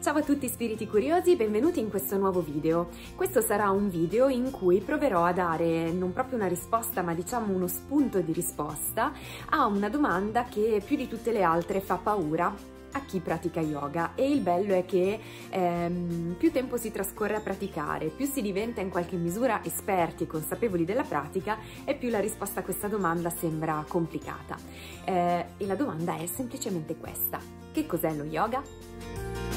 Ciao a tutti spiriti curiosi, benvenuti in questo nuovo video. Questo sarà un video in cui proverò a dare non proprio una risposta ma diciamo uno spunto di risposta a una domanda che più di tutte le altre fa paura a chi pratica yoga e il bello è che ehm, più tempo si trascorre a praticare, più si diventa in qualche misura esperti e consapevoli della pratica e più la risposta a questa domanda sembra complicata. Eh, e la domanda è semplicemente questa, che cos'è lo yoga?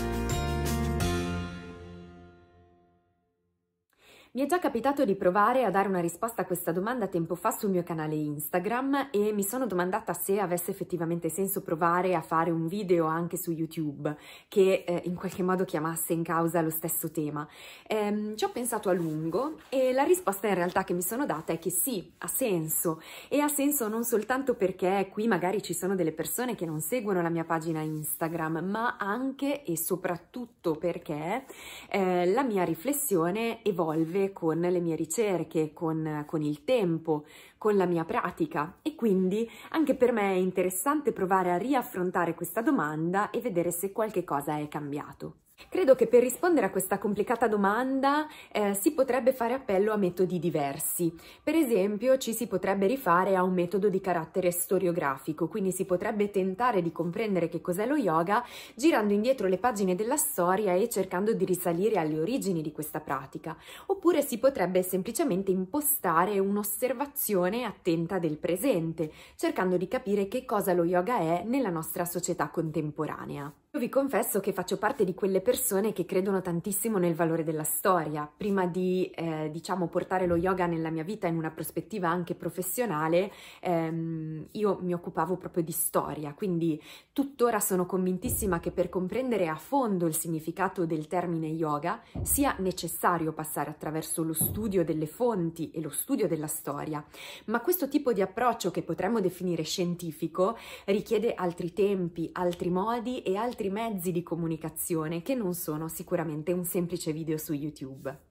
Mi è già capitato di provare a dare una risposta a questa domanda tempo fa sul mio canale Instagram e mi sono domandata se avesse effettivamente senso provare a fare un video anche su YouTube che eh, in qualche modo chiamasse in causa lo stesso tema. Ehm, ci ho pensato a lungo e la risposta in realtà che mi sono data è che sì, ha senso e ha senso non soltanto perché qui magari ci sono delle persone che non seguono la mia pagina Instagram, ma anche e soprattutto perché eh, la mia riflessione evolve crescere con le mie ricerche, con, con il tempo, con la mia pratica e quindi anche per me è interessante provare a riaffrontare questa domanda e vedere se qualche cosa è cambiato. Credo che per rispondere a questa complicata domanda eh, si potrebbe fare appello a metodi diversi. Per esempio ci si potrebbe rifare a un metodo di carattere storiografico, quindi si potrebbe tentare di comprendere che cos'è lo yoga girando indietro le pagine della storia e cercando di risalire alle origini di questa pratica. Oppure si potrebbe semplicemente impostare un'osservazione attenta del presente, cercando di capire che cosa lo yoga è nella nostra società contemporanea. Io vi confesso che faccio parte di quelle persone che credono tantissimo nel valore della storia. Prima di, eh, diciamo, portare lo yoga nella mia vita in una prospettiva anche professionale, ehm, io mi occupavo proprio di storia, quindi tuttora sono convintissima che per comprendere a fondo il significato del termine yoga sia necessario passare attraverso lo studio delle fonti e lo studio della storia. Ma questo tipo di approccio, che potremmo definire scientifico, richiede altri tempi, altri modi e altri altri mezzi di comunicazione che non sono sicuramente un semplice video su YouTube.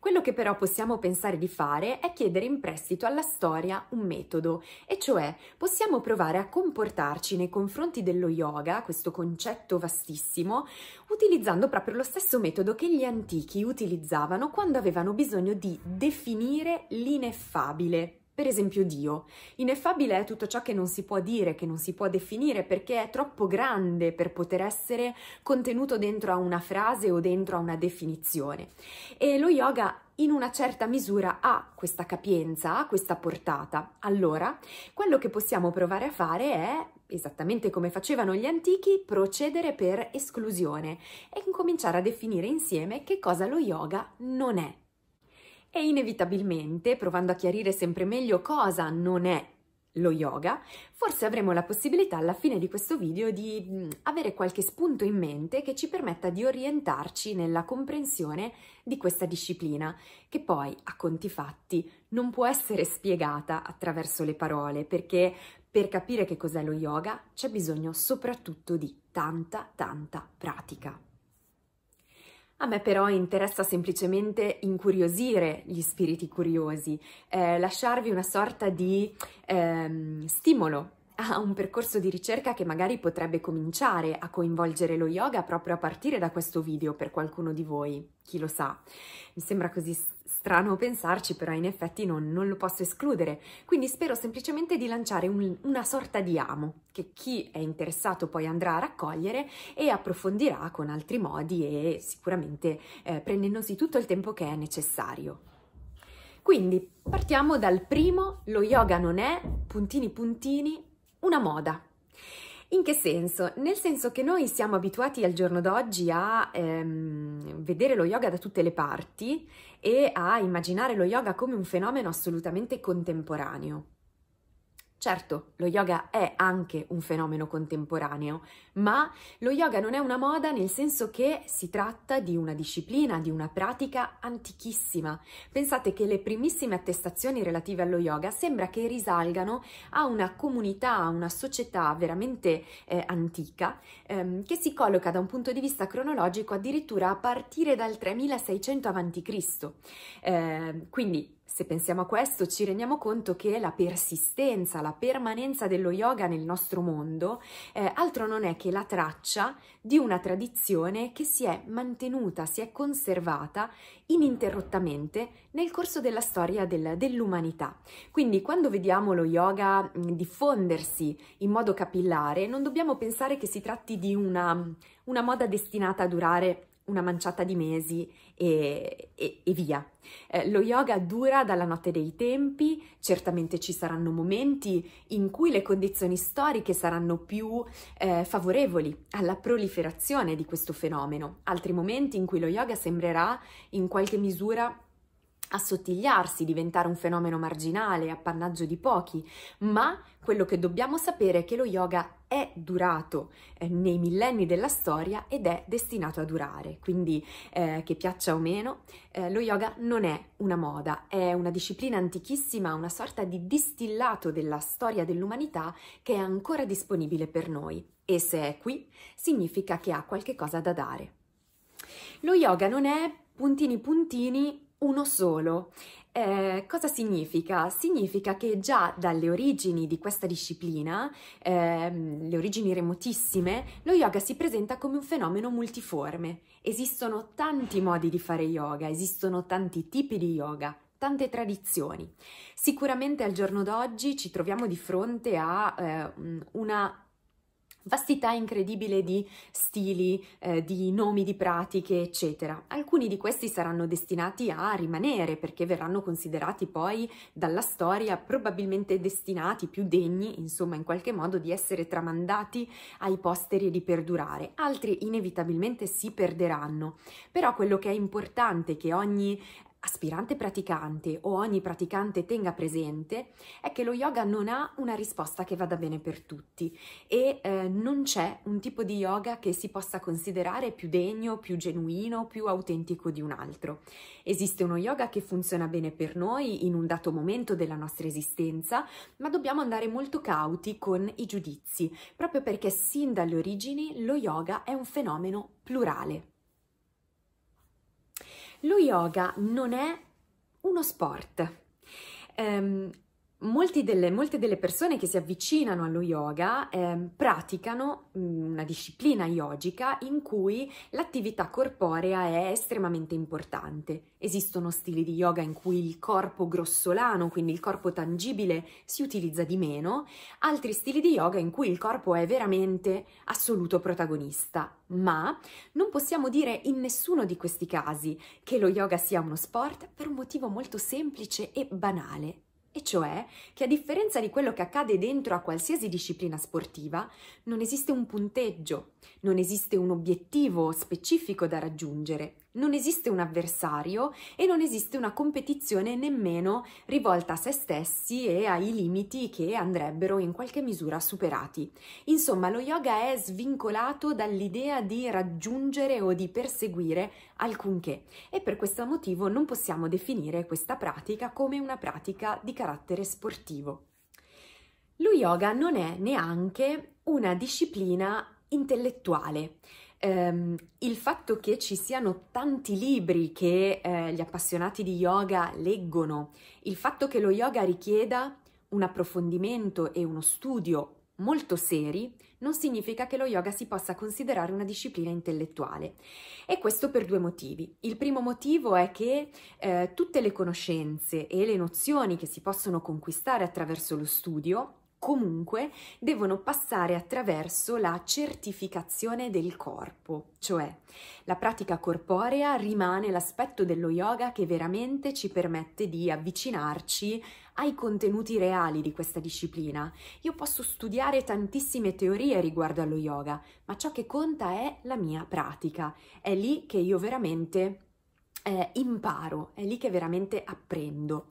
Quello che però possiamo pensare di fare è chiedere in prestito alla storia un metodo, e cioè possiamo provare a comportarci nei confronti dello yoga, questo concetto vastissimo, utilizzando proprio lo stesso metodo che gli antichi utilizzavano quando avevano bisogno di definire l'ineffabile, per esempio Dio. Ineffabile è tutto ciò che non si può dire, che non si può definire perché è troppo grande per poter essere contenuto dentro a una frase o dentro a una definizione. E lo yoga in una certa misura ha questa capienza, ha questa portata. Allora, quello che possiamo provare a fare è esattamente come facevano gli antichi, procedere per esclusione e incominciare a definire insieme che cosa lo yoga non è. E inevitabilmente, provando a chiarire sempre meglio cosa non è lo yoga, forse avremo la possibilità alla fine di questo video di mm, avere qualche spunto in mente che ci permetta di orientarci nella comprensione di questa disciplina, che poi, a conti fatti, non può essere spiegata attraverso le parole, perché per capire che cos'è lo yoga c'è bisogno soprattutto di tanta, tanta pratica. A me però interessa semplicemente incuriosire gli spiriti curiosi, eh, lasciarvi una sorta di ehm, stimolo a un percorso di ricerca che magari potrebbe cominciare a coinvolgere lo yoga proprio a partire da questo video per qualcuno di voi, chi lo sa. Mi sembra così strano. Strano pensarci, però in effetti non, non lo posso escludere, quindi spero semplicemente di lanciare un, una sorta di amo che chi è interessato poi andrà a raccogliere e approfondirà con altri modi e sicuramente eh, prendendosi tutto il tempo che è necessario. Quindi partiamo dal primo, lo yoga non è, puntini puntini, una moda. In che senso? Nel senso che noi siamo abituati al giorno d'oggi a ehm, vedere lo yoga da tutte le parti e a immaginare lo yoga come un fenomeno assolutamente contemporaneo. Certo, lo yoga è anche un fenomeno contemporaneo, ma lo yoga non è una moda nel senso che si tratta di una disciplina, di una pratica antichissima. Pensate che le primissime attestazioni relative allo yoga sembra che risalgano a una comunità, a una società veramente eh, antica, ehm, che si colloca da un punto di vista cronologico addirittura a partire dal 3600 a.C. Eh, quindi se pensiamo a questo ci rendiamo conto che la persistenza, la permanenza dello yoga nel nostro mondo eh, altro non è che la traccia di una tradizione che si è mantenuta, si è conservata ininterrottamente nel corso della storia del, dell'umanità. Quindi quando vediamo lo yoga mm, diffondersi in modo capillare non dobbiamo pensare che si tratti di una, una moda destinata a durare una manciata di mesi e, e, e via. Eh, lo yoga dura dalla notte dei tempi, certamente ci saranno momenti in cui le condizioni storiche saranno più eh, favorevoli alla proliferazione di questo fenomeno, altri momenti in cui lo yoga sembrerà in qualche misura assottigliarsi, diventare un fenomeno marginale, appannaggio di pochi, ma quello che dobbiamo sapere è che lo yoga è durato eh, nei millenni della storia ed è destinato a durare, quindi eh, che piaccia o meno, eh, lo yoga non è una moda, è una disciplina antichissima, una sorta di distillato della storia dell'umanità che è ancora disponibile per noi e se è qui significa che ha qualche cosa da dare. Lo yoga non è puntini puntini uno solo. Eh, cosa significa? Significa che già dalle origini di questa disciplina, ehm, le origini remotissime, lo yoga si presenta come un fenomeno multiforme. Esistono tanti modi di fare yoga, esistono tanti tipi di yoga, tante tradizioni. Sicuramente al giorno d'oggi ci troviamo di fronte a eh, una vastità incredibile di stili, eh, di nomi di pratiche, eccetera. Alcuni di questi saranno destinati a rimanere perché verranno considerati poi dalla storia probabilmente destinati, più degni, insomma, in qualche modo di essere tramandati ai posteri e di perdurare. Altri inevitabilmente si perderanno. Però quello che è importante che ogni aspirante praticante o ogni praticante tenga presente è che lo yoga non ha una risposta che vada bene per tutti e eh, non c'è un tipo di yoga che si possa considerare più degno, più genuino, più autentico di un altro. Esiste uno yoga che funziona bene per noi in un dato momento della nostra esistenza, ma dobbiamo andare molto cauti con i giudizi, proprio perché sin dalle origini lo yoga è un fenomeno plurale. Lo yoga non è uno sport. Um, delle, molte delle persone che si avvicinano allo yoga eh, praticano mm, una disciplina yogica in cui l'attività corporea è estremamente importante. Esistono stili di yoga in cui il corpo grossolano, quindi il corpo tangibile, si utilizza di meno, altri stili di yoga in cui il corpo è veramente assoluto protagonista. Ma non possiamo dire in nessuno di questi casi che lo yoga sia uno sport per un motivo molto semplice e banale e cioè che a differenza di quello che accade dentro a qualsiasi disciplina sportiva, non esiste un punteggio, non esiste un obiettivo specifico da raggiungere, non esiste un avversario e non esiste una competizione nemmeno rivolta a se stessi e ai limiti che andrebbero in qualche misura superati. Insomma, lo yoga è svincolato dall'idea di raggiungere o di perseguire alcunché e per questo motivo non possiamo definire questa pratica come una pratica di carattere sportivo. Lo yoga non è neanche una disciplina intellettuale ehm, il fatto che ci siano tanti libri che eh, gli appassionati di yoga leggono, il fatto che lo yoga richieda un approfondimento e uno studio molto seri, non significa che lo yoga si possa considerare una disciplina intellettuale. E questo per due motivi. Il primo motivo è che eh, tutte le conoscenze e le nozioni che si possono conquistare attraverso lo studio comunque devono passare attraverso la certificazione del corpo, cioè la pratica corporea rimane l'aspetto dello yoga che veramente ci permette di avvicinarci ai contenuti reali di questa disciplina. Io posso studiare tantissime teorie riguardo allo yoga, ma ciò che conta è la mia pratica, è lì che io veramente eh, imparo, è lì che veramente apprendo.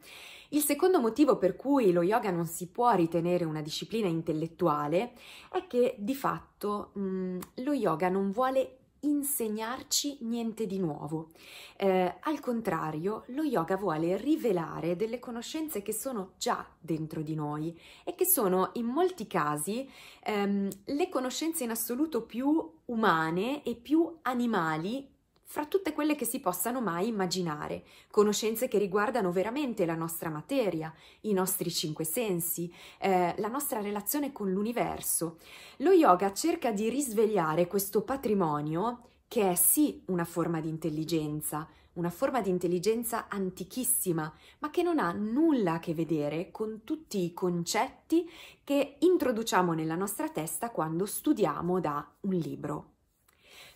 Il secondo motivo per cui lo yoga non si può ritenere una disciplina intellettuale è che di fatto mh, mm, lo yoga non vuole insegnarci niente di nuovo. Eh, al contrario, lo yoga vuole rivelare delle conoscenze che sono già dentro di noi e che sono in molti casi ehm, le conoscenze in assoluto più umane e più animali fra tutte quelle che si possano mai immaginare, conoscenze che riguardano veramente la nostra materia, i nostri cinque sensi, eh, la nostra relazione con l'universo. Lo yoga cerca di risvegliare questo patrimonio che è sì una forma di intelligenza, una forma di intelligenza antichissima, ma che non ha nulla a che vedere con tutti i concetti che introduciamo nella nostra testa quando studiamo da un libro.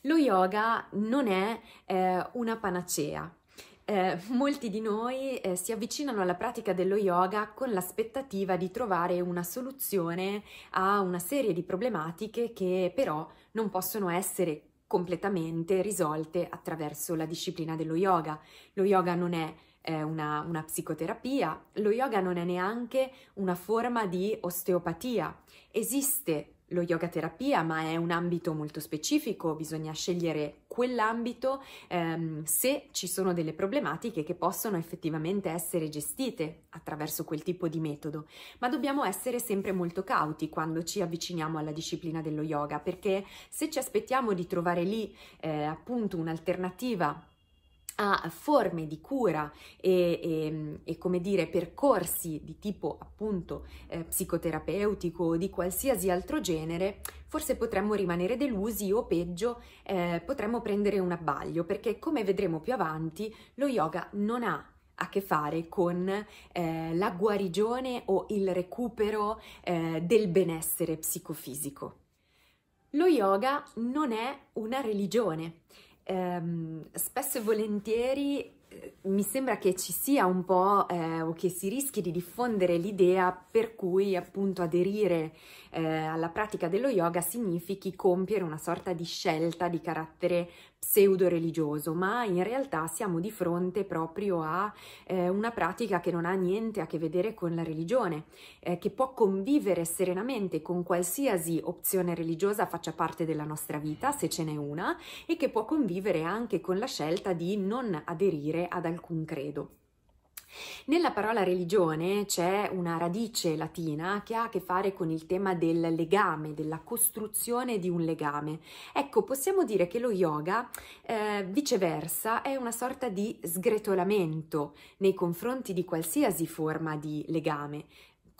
Lo yoga non è eh, una panacea. Eh, molti di noi eh, si avvicinano alla pratica dello yoga con l'aspettativa di trovare una soluzione a una serie di problematiche che però non possono essere completamente risolte attraverso la disciplina dello yoga. Lo yoga non è eh, una, una, psicoterapia, lo yoga non è neanche una forma di osteopatia. Esiste lo yoga terapia, ma è un ambito molto specifico, bisogna scegliere quell'ambito ehm, se ci sono delle problematiche che possono effettivamente essere gestite attraverso quel tipo di metodo, ma dobbiamo essere sempre molto cauti quando ci avviciniamo alla disciplina dello yoga, perché se ci aspettiamo di trovare lì eh, appunto un'alternativa a forme di cura e, e, e, come dire percorsi di tipo appunto eh, psicoterapeutico o di qualsiasi altro genere, forse potremmo rimanere delusi o peggio eh, potremmo prendere un abbaglio perché come vedremo più avanti lo yoga non ha a che fare con eh, la guarigione o il recupero eh, del benessere psicofisico. Lo yoga non è una religione ehm, spesso e volentieri eh, mi sembra che ci sia un po' eh, o che si rischi di diffondere l'idea per cui appunto aderire eh, alla pratica dello yoga significhi compiere una sorta di scelta di carattere pseudo religioso, ma in realtà siamo di fronte proprio a eh, una pratica che non ha niente a che vedere con la religione, eh, che può convivere serenamente con qualsiasi opzione religiosa faccia parte della nostra vita, se ce n'è una, e che può convivere anche con la scelta di non aderire ad alcun credo. Nella parola religione c'è una radice latina che ha a che fare con il tema del legame, della costruzione di un legame. Ecco, possiamo dire che lo yoga, eh, viceversa, è una sorta di sgretolamento nei confronti di qualsiasi forma di legame.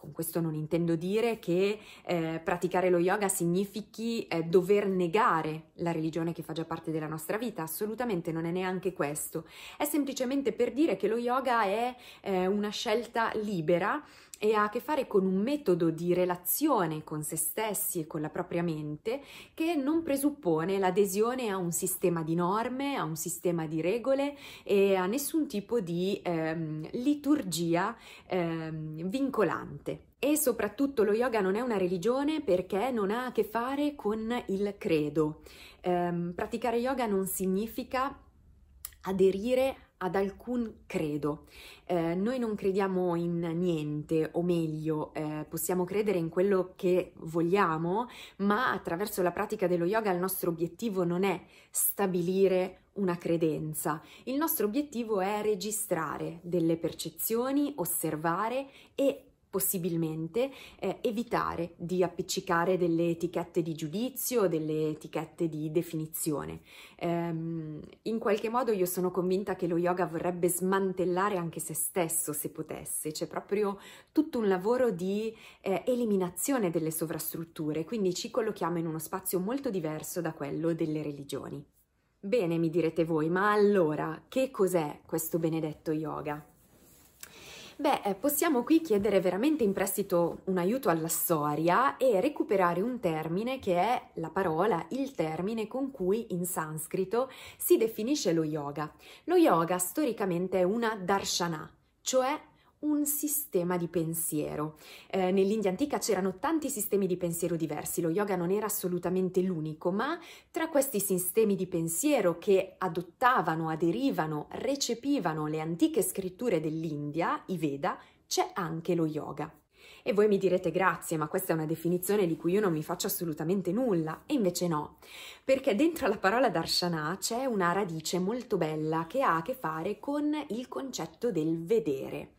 Con questo non intendo dire che eh, praticare lo yoga significhi eh, dover negare la religione che fa già parte della nostra vita, assolutamente non è neanche questo. È semplicemente per dire che lo yoga è eh, una scelta libera e ha a che fare con un metodo di relazione con se stessi e con la propria mente che non presuppone l'adesione a un sistema di norme, a un sistema di regole e a nessun tipo di ehm, liturgia ehm, vincolante. E soprattutto lo yoga non è una religione perché non ha a che fare con il credo. Ehm, praticare yoga non significa aderire ad alcun credo. Eh, noi non crediamo in niente, o meglio, eh, possiamo credere in quello che vogliamo, ma attraverso la pratica dello yoga il nostro obiettivo non è stabilire una credenza. Il nostro obiettivo è registrare delle percezioni, osservare e possibilmente eh, evitare di appiccicare delle etichette di giudizio, delle etichette di definizione. Ehm, in qualche modo io sono convinta che lo yoga vorrebbe smantellare anche se stesso se potesse, c'è proprio tutto un lavoro di eh, eliminazione delle sovrastrutture, quindi ci collochiamo in uno spazio molto diverso da quello delle religioni. Bene, mi direte voi, ma allora che cos'è questo benedetto yoga? Beh, eh, possiamo qui chiedere veramente in prestito un aiuto alla storia e recuperare un termine che è la parola, il termine con cui in sanscrito si definisce lo yoga. Lo yoga storicamente è una darshana, cioè un sistema di pensiero. Eh, Nell'India antica c'erano tanti sistemi di pensiero diversi, lo yoga non era assolutamente l'unico, ma tra questi sistemi di pensiero che adottavano, aderivano, recepivano le antiche scritture dell'India, i Veda, c'è anche lo yoga. E voi mi direte grazie, ma questa è una definizione di cui io non mi faccio assolutamente nulla. E invece no, perché dentro la parola darshana c'è una radice molto bella che ha a che fare con il concetto del vedere.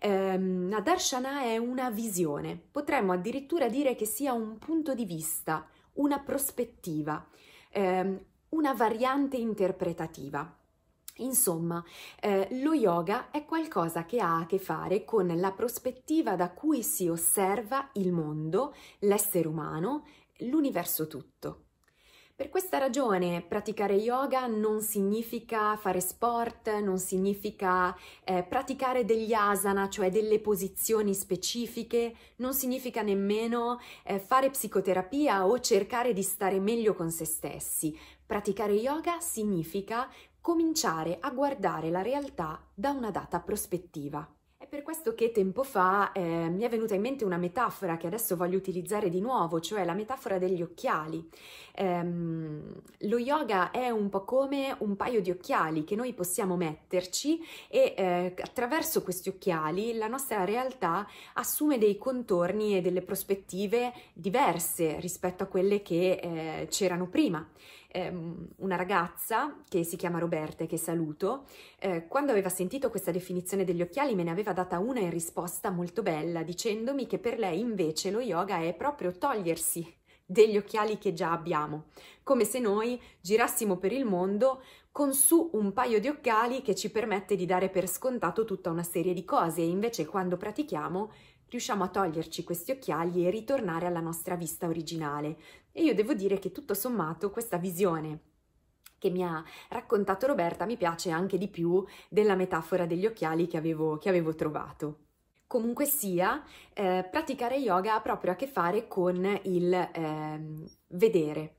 Eh, la darshana è una visione, potremmo addirittura dire che sia un punto di vista, una prospettiva, eh, una variante interpretativa. Insomma, eh, lo yoga è qualcosa che ha a che fare con la prospettiva da cui si osserva il mondo, l'essere umano, l'universo tutto. Per questa ragione praticare yoga non significa fare sport, non significa eh, praticare degli asana, cioè delle posizioni specifiche, non significa nemmeno eh, fare psicoterapia o cercare di stare meglio con se stessi. Praticare yoga significa cominciare a guardare la realtà da una data prospettiva. È per questo che tempo fa eh, mi è venuta in mente una metafora che adesso voglio utilizzare di nuovo, cioè la metafora degli occhiali. Ehm, lo yoga è un po' come un paio di occhiali che noi possiamo metterci e eh, attraverso questi occhiali la nostra realtà assume dei contorni e delle prospettive diverse rispetto a quelle che eh, c'erano prima ehm, una ragazza che si chiama Roberta e che saluto, eh, quando aveva sentito questa definizione degli occhiali me ne aveva data una in risposta molto bella, dicendomi che per lei invece lo yoga è proprio togliersi degli occhiali che già abbiamo, come se noi girassimo per il mondo con su un paio di occhiali che ci permette di dare per scontato tutta una serie di cose e invece quando pratichiamo riusciamo a toglierci questi occhiali e ritornare alla nostra vista originale, e io devo dire che tutto sommato questa visione che mi ha raccontato Roberta mi piace anche di più della metafora degli occhiali che avevo, che avevo trovato. Comunque sia, eh, praticare yoga ha proprio a che fare con il eh, vedere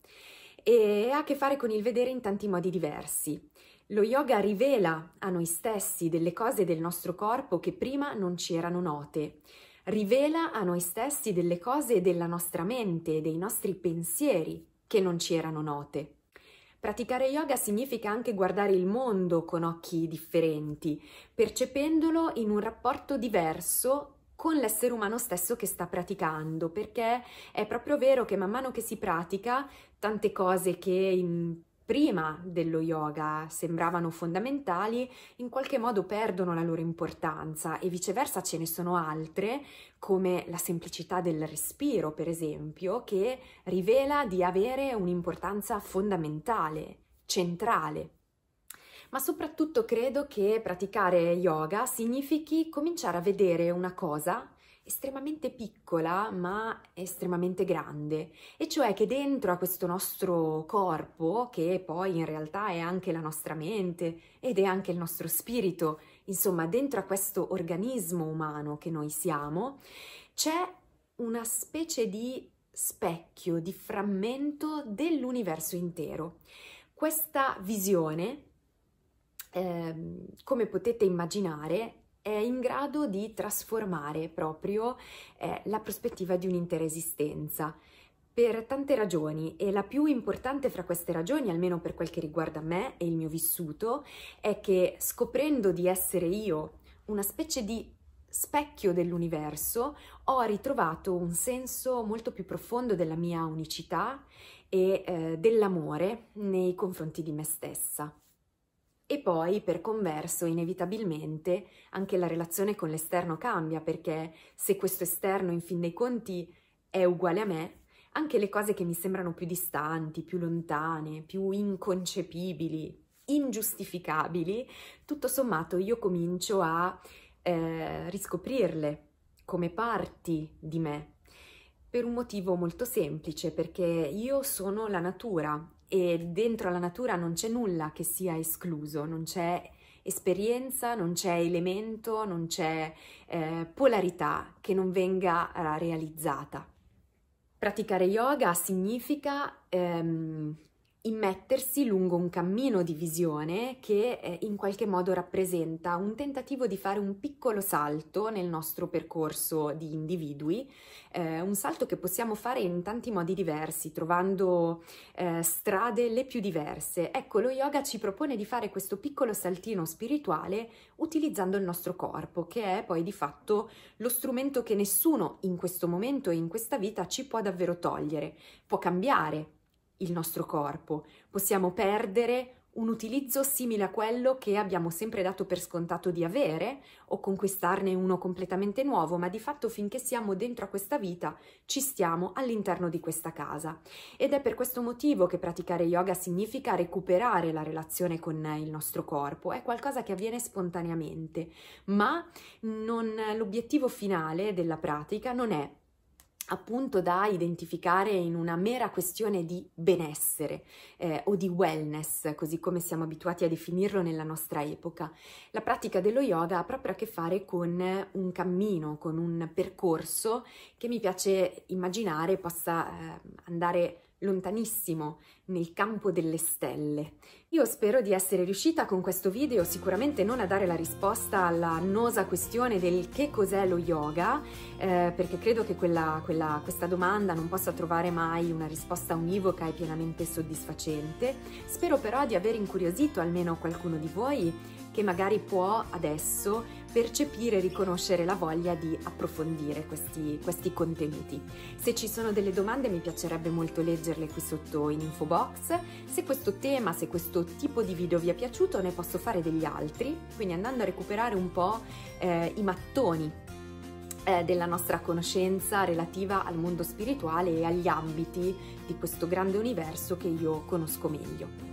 e ha a che fare con il vedere in tanti modi diversi. Lo yoga rivela a noi stessi delle cose del nostro corpo che prima non ci erano note, rivela a noi stessi delle cose della nostra mente, dei nostri pensieri che non ci erano note. Praticare yoga significa anche guardare il mondo con occhi differenti, percependolo in un rapporto diverso con l'essere umano stesso che sta praticando, perché è proprio vero che man mano che si pratica, tante cose che in prima dello yoga sembravano fondamentali, in qualche modo perdono la loro importanza e viceversa ce ne sono altre, come la semplicità del respiro, per esempio, che rivela di avere un'importanza fondamentale, centrale. Ma soprattutto credo che praticare yoga significhi cominciare a vedere una cosa estremamente piccola ma estremamente grande e cioè che dentro a questo nostro corpo che poi in realtà è anche la nostra mente ed è anche il nostro spirito insomma dentro a questo organismo umano che noi siamo c'è una specie di specchio di frammento dell'universo intero questa visione eh, come potete immaginare è in grado di trasformare proprio eh, la prospettiva di un'intera esistenza per tante ragioni e la più importante fra queste ragioni, almeno per quel che riguarda me e il mio vissuto, è che scoprendo di essere io una specie di specchio dell'universo, ho ritrovato un senso molto più profondo della mia unicità e eh, dell'amore nei confronti di me stessa. E poi, per converso, inevitabilmente anche la relazione con l'esterno cambia, perché se questo esterno, in fin dei conti, è uguale a me, anche le cose che mi sembrano più distanti, più lontane, più inconcepibili, ingiustificabili, tutto sommato io comincio a eh, riscoprirle come parti di me, per un motivo molto semplice, perché io sono la natura e dentro alla natura non c'è nulla che sia escluso, non c'è esperienza, non c'è elemento, non c'è eh, polarità che non venga eh, realizzata. Praticare yoga significa ehm, immettersi lungo un cammino di visione che eh, in qualche modo rappresenta un tentativo di fare un piccolo salto nel nostro percorso di individui, eh, un salto che possiamo fare in tanti modi diversi, trovando eh, strade le più diverse. Ecco, lo yoga ci propone di fare questo piccolo saltino spirituale utilizzando il nostro corpo, che è poi di fatto lo strumento che nessuno in questo momento e in questa vita ci può davvero togliere. Può cambiare, il nostro corpo, possiamo perdere un utilizzo simile a quello che abbiamo sempre dato per scontato di avere o conquistarne uno completamente nuovo, ma di fatto finché siamo dentro a questa vita ci stiamo all'interno di questa casa. Ed è per questo motivo che praticare yoga significa recuperare la relazione con il nostro corpo, è qualcosa che avviene spontaneamente, ma non, l'obiettivo finale della pratica non è appunto da identificare in una mera questione di benessere eh, o di wellness, così come siamo abituati a definirlo nella nostra epoca. La pratica dello yoga ha proprio a che fare con un cammino, con un percorso che mi piace immaginare possa eh, andare lontanissimo, nel campo delle stelle. Io spero di essere riuscita con questo video sicuramente non a dare la risposta alla annosa questione del che cos'è lo yoga, eh, perché credo che quella, quella, questa domanda non possa trovare mai una risposta univoca e pienamente soddisfacente. Spero però di aver incuriosito almeno qualcuno di voi che magari può adesso percepire e riconoscere la voglia di approfondire questi, questi contenuti. Se ci sono delle domande mi piacerebbe molto leggerle qui sotto in info box. Se questo tema, se questo tipo di video vi è piaciuto ne posso fare degli altri, quindi andando a recuperare un po' eh, i mattoni eh, della nostra conoscenza relativa al mondo spirituale e agli ambiti di questo grande universo che io conosco meglio.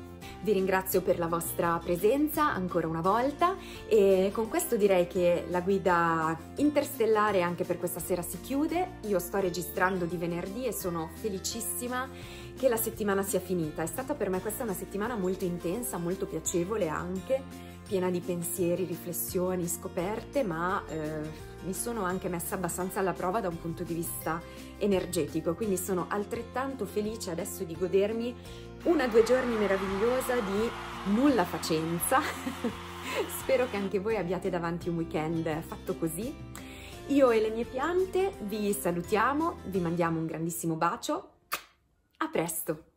Vi ringrazio per la vostra presenza ancora una volta e con questo direi che la guida interstellare anche per questa sera si chiude. Io sto registrando di venerdì e sono felicissima che la settimana sia finita. È stata per me questa una settimana molto intensa, molto piacevole anche piena di pensieri, riflessioni, scoperte, ma eh, mi sono anche messa abbastanza alla prova da un punto di vista energetico, quindi sono altrettanto felice adesso di godermi una o due giorni meravigliosa di nulla facenza. Spero che anche voi abbiate davanti un weekend fatto così. Io e le mie piante vi salutiamo, vi mandiamo un grandissimo bacio. A presto!